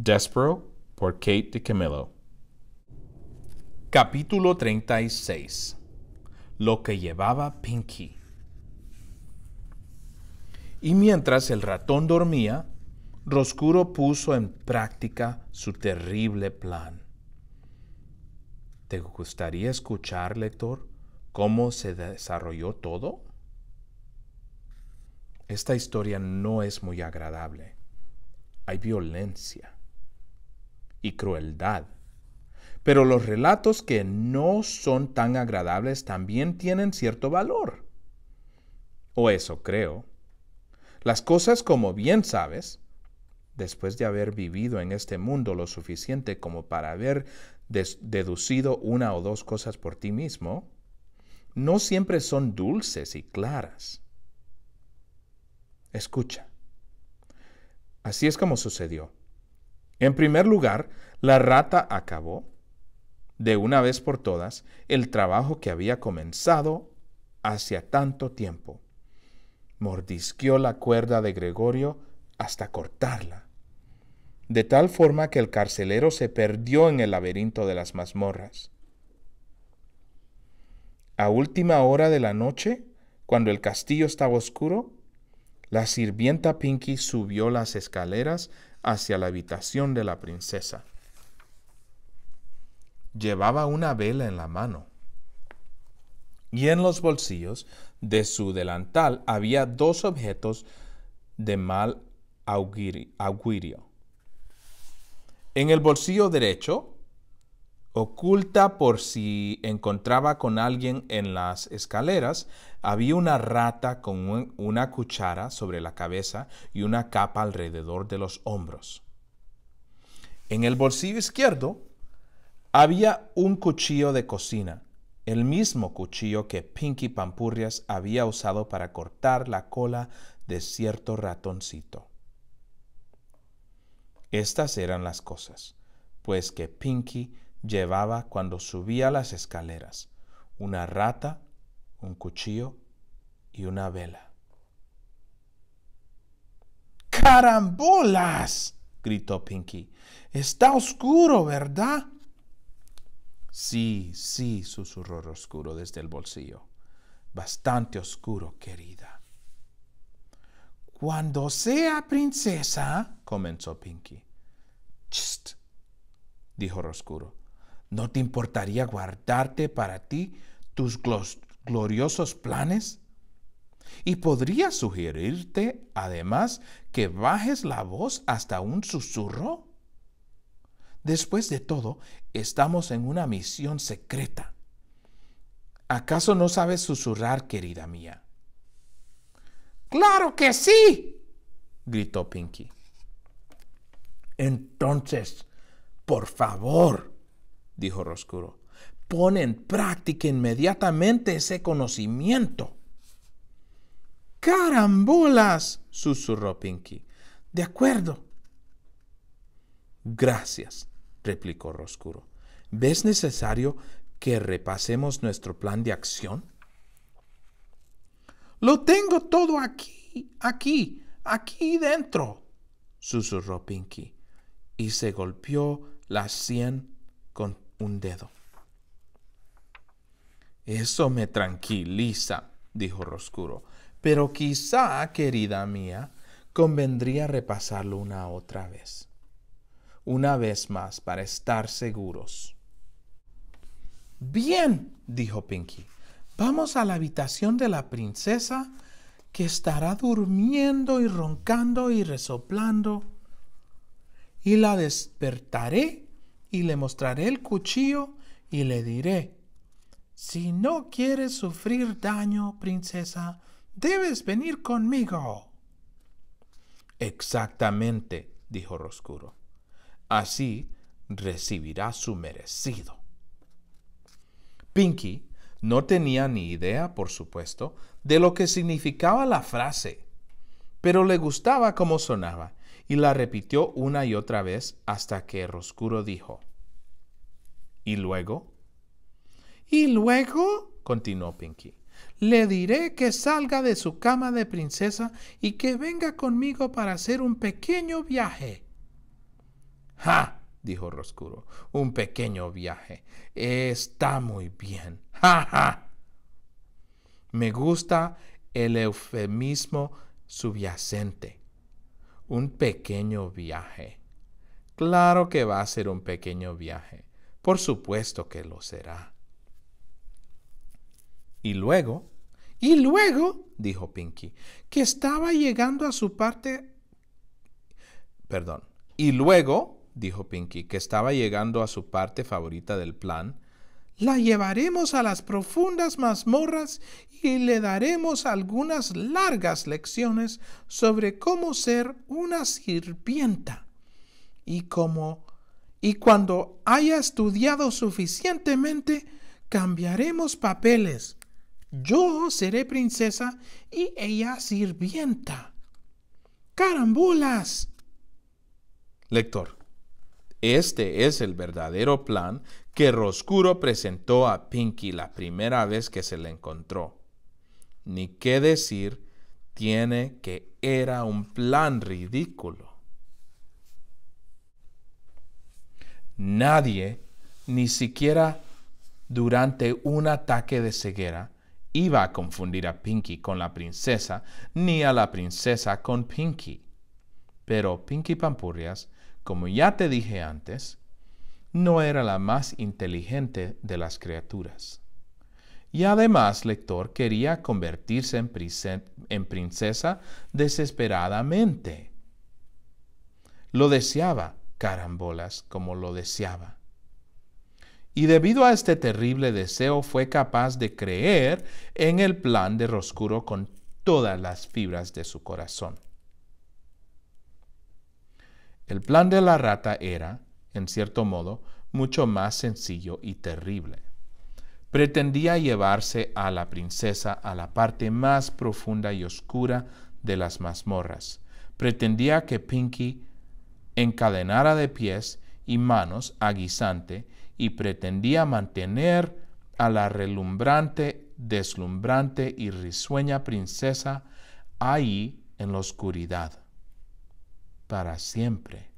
Despero por Kate Camilo. Capítulo 36 Lo que llevaba Pinky. Y mientras el ratón dormía, Roscuro puso en práctica su terrible plan. ¿Te gustaría escuchar, lector, cómo se desarrolló todo? Esta historia no es muy agradable. Hay violencia y crueldad. Pero los relatos que no son tan agradables también tienen cierto valor. O eso creo. Las cosas, como bien sabes, después de haber vivido en este mundo lo suficiente como para haber deducido una o dos cosas por ti mismo, no siempre son dulces y claras. Escucha. Así es como sucedió. En primer lugar, la rata acabó, de una vez por todas, el trabajo que había comenzado hacia tanto tiempo. Mordisqueó la cuerda de Gregorio hasta cortarla, de tal forma que el carcelero se perdió en el laberinto de las mazmorras. A última hora de la noche, cuando el castillo estaba oscuro, la sirvienta Pinky subió las escaleras hacia la habitación de la princesa. Llevaba una vela en la mano y en los bolsillos de su delantal había dos objetos de mal augurio. En el bolsillo derecho Oculta por si encontraba con alguien en las escaleras, había una rata con una cuchara sobre la cabeza y una capa alrededor de los hombros. En el bolsillo izquierdo había un cuchillo de cocina, el mismo cuchillo que Pinky Pampurrias había usado para cortar la cola de cierto ratoncito. Estas eran las cosas, pues que Pinky llevaba cuando subía las escaleras, una rata, un cuchillo y una vela. ¡Carambolas! gritó Pinky. Está oscuro, ¿verdad? Sí, sí, susurró Oscuro desde el bolsillo. Bastante oscuro, querida. Cuando sea princesa, comenzó Pinky. Chst, dijo Roscuro. ¿No te importaría guardarte para ti tus gloriosos planes? Y podría sugerirte, además, que bajes la voz hasta un susurro. Después de todo, estamos en una misión secreta. ¿Acaso no sabes susurrar, querida mía? Claro que sí, gritó Pinky. Entonces, por favor, dijo Roscuro. Pon en práctica inmediatamente ese conocimiento. ¡Carambolas! susurró Pinky. De acuerdo. Gracias, replicó Roscuro. ¿Ves necesario que repasemos nuestro plan de acción? Lo tengo todo aquí, aquí, aquí dentro, susurró Pinky, y se golpeó la sien con un dedo. Eso me tranquiliza, dijo Roscuro. Pero quizá, querida mía, convendría repasarlo una otra vez. Una vez más, para estar seguros. Bien, dijo Pinky. Vamos a la habitación de la princesa, que estará durmiendo y roncando y resoplando. Y la despertaré y le mostraré el cuchillo y le diré, si no quieres sufrir daño, princesa, debes venir conmigo. Exactamente, dijo Roscuro. Así recibirá su merecido. Pinky no tenía ni idea, por supuesto, de lo que significaba la frase, pero le gustaba cómo sonaba y la repitió una y otra vez hasta que Roscuro dijo. ¿Y luego? ¿Y luego? continuó Pinky. Le diré que salga de su cama de princesa y que venga conmigo para hacer un pequeño viaje. ¡Ja! dijo Roscuro. Un pequeño viaje. Está muy bien. ¡Ja, ja! Me gusta el eufemismo subyacente un pequeño viaje. Claro que va a ser un pequeño viaje. Por supuesto que lo será. Y luego, y luego, dijo Pinky, que estaba llegando a su parte... Perdón. Y luego, dijo Pinky, que estaba llegando a su parte favorita del plan, la llevaremos a las profundas mazmorras y le daremos algunas largas lecciones sobre cómo ser una sirvienta. Y y cuando haya estudiado suficientemente, cambiaremos papeles. Yo seré princesa y ella sirvienta. ¡Carambolas! Lector. Este es el verdadero plan que Roscuro presentó a Pinky la primera vez que se le encontró. Ni qué decir, tiene que era un plan ridículo. Nadie, ni siquiera durante un ataque de ceguera, iba a confundir a Pinky con la princesa, ni a la princesa con Pinky. Pero Pinky Pampurrias, como ya te dije antes, no era la más inteligente de las criaturas. Y además, lector, quería convertirse en, en princesa desesperadamente. Lo deseaba, carambolas, como lo deseaba. Y debido a este terrible deseo fue capaz de creer en el plan de Roscuro con todas las fibras de su corazón. El plan de la rata era, en cierto modo, mucho más sencillo y terrible. Pretendía llevarse a la princesa a la parte más profunda y oscura de las mazmorras. Pretendía que Pinky encadenara de pies y manos a Guisante y pretendía mantener a la relumbrante, deslumbrante y risueña princesa ahí en la oscuridad para siempre.